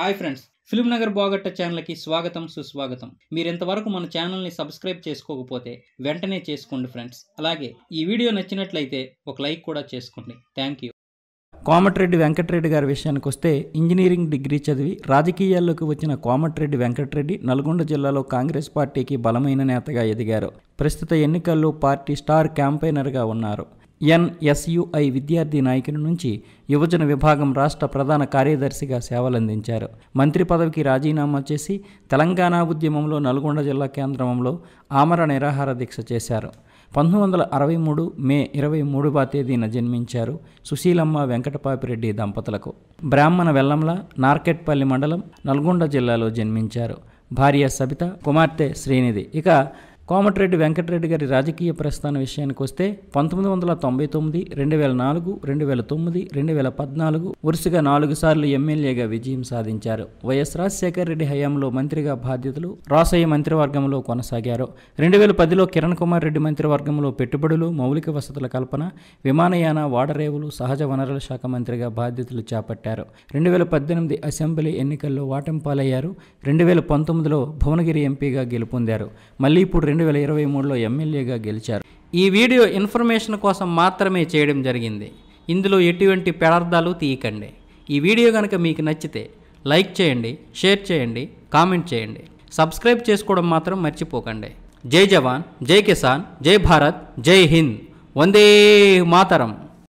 hi friends Film Nagar బాగట్ట ఛానల్కి స్వాగతం సుస్వాగతం మీరు ఇంతవరకు మన ఛానల్ని సబ్స్క్రైబ్ చేసుకోకపోతే వెంటనే చేసుకోండి ఫ్రెండ్స్ అలాగే ఈ వీడియో నచ్చినట్లయితే ఒక లైక్ కూడా చేసుకోండి థ్యాంక్ యూ కోమటిరెడ్డి వెంకటరెడ్డి గారి విషయానికి వస్తే ఇంజనీరింగ్ డిగ్రీ చదివి రాజకీయాల్లోకి వచ్చిన కోమటిరెడ్డి వెంకటరెడ్డి నల్గొండ జిల్లాలో కాంగ్రెస్ పార్టీకి బలమైన నేతగా ఎదిగారు ప్రస్తుత ఎన్నికల్లో పార్టీ స్టార్ క్యాంపెయినర్గా ఉన్నారు ఎన్ఎస్యుఐ విద్యార్థి నాయకుని నుంచి యువజన విభాగం రాష్ట్ర ప్రధాన కార్యదర్శిగా సేవలందించారు మంత్రి పదవికి రాజీనామా చేసి తెలంగాణ ఉద్యమంలో నల్గొండ జిల్లా కేంద్రంలో ఆమర నిరాహార దీక్ష చేశారు పంతొమ్మిది వందల అరవై మూడు మే ఇరవై మూడవ తేదీన జన్మించారు సుశీలమ్మ వెంకటపాపిరెడ్డి దంపతులకు బ్రాహ్మణ వెల్లంల నార్కెట్పల్లి మండలం నల్గొండ జిల్లాలో జన్మించారు భార్య సబిత కుమార్తె శ్రీనిధి ఇక కోమటిరెడ్డి వెంకటరెడ్డి గారి రాజకీయ ప్రస్థాన విషయానికి వస్తే పంతొమ్మిది వందల తొంభై తొమ్మిది రెండు వేల నాలుగు రెండు వేల తొమ్మిది రెండు వేల పద్నాలుగు వరుసగా నాలుగు సార్లు ఎమ్మెల్యేగా విజయం సాధించారు వైఎస్ రాజశేఖర రెడ్డి హయాంలో మంత్రిగా బాధ్యతలు రాసయ్య మంత్రివర్గంలో కొనసాగారు రెండు వేల పదిలో కిరణ్ కుమార్ రెడ్డి మంత్రివర్గంలో పెట్టుబడులు మౌలిక వసతుల కల్పన విమానయాన వాడరేవులు సహజ వనరుల శాఖ మంత్రిగా బాధ్యతలు చేపట్టారు రెండు వేల పద్దెనిమిది అసెంబ్లీ ఎన్నికల్లో వాటం పాలయ్యారు రెండు వేల పంతొమ్మిదిలో భువనగిరి ఎంపీగా గెలుపొందారు మళ్ళీ ఇప్పుడు రెండు రెండు వేల ఇరవై మూడులో ఎమ్మెల్యేగా గెలిచారు ఈ వీడియో ఇన్ఫర్మేషన్ కోసం మాత్రమే చేయడం జరిగింది ఇందులో ఎటువంటి పెడార్థాలు తీయకండి ఈ వీడియో కనుక మీకు నచ్చితే లైక్ చేయండి షేర్ చేయండి కామెంట్ చేయండి సబ్స్క్రైబ్ చేసుకోవడం మాత్రం మర్చిపోకండి జై జవాన్ జై కిసాన్ జై భారత్ జై హింద్ వందే మాతరం